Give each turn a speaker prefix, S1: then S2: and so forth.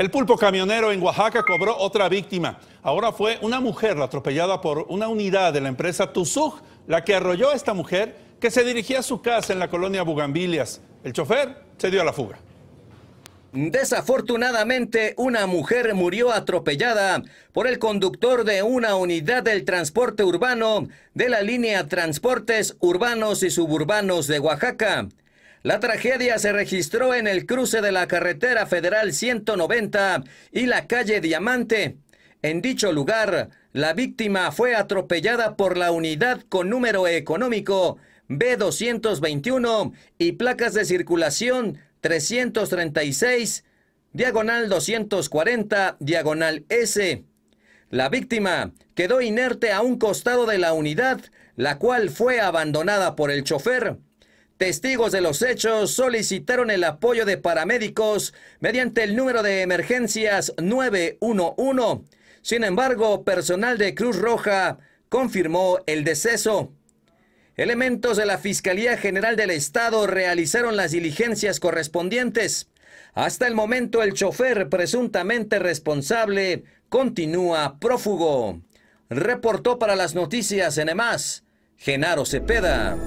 S1: El pulpo camionero en Oaxaca cobró otra víctima. Ahora fue una mujer atropellada por una unidad de la empresa Tuzuj, la que arrolló a esta mujer que se dirigía a su casa en la colonia Bugambilias. El chofer se dio a la fuga. Desafortunadamente,
S2: una mujer murió atropellada por el conductor de una unidad del transporte urbano de la línea Transportes Urbanos y Suburbanos de Oaxaca. La tragedia se registró en el cruce de la carretera federal 190 y la calle Diamante. En dicho lugar, la víctima fue atropellada por la unidad con número económico B221 y placas de circulación 336, diagonal 240, diagonal S. La víctima quedó inerte a un costado de la unidad, la cual fue abandonada por el chofer. Testigos de los hechos solicitaron el apoyo de paramédicos mediante el número de emergencias 911. Sin embargo, personal de Cruz Roja confirmó el deceso. Elementos de la Fiscalía General del Estado realizaron las diligencias correspondientes. Hasta el momento el chofer presuntamente responsable continúa prófugo. Reportó para las noticias en Genaro Cepeda.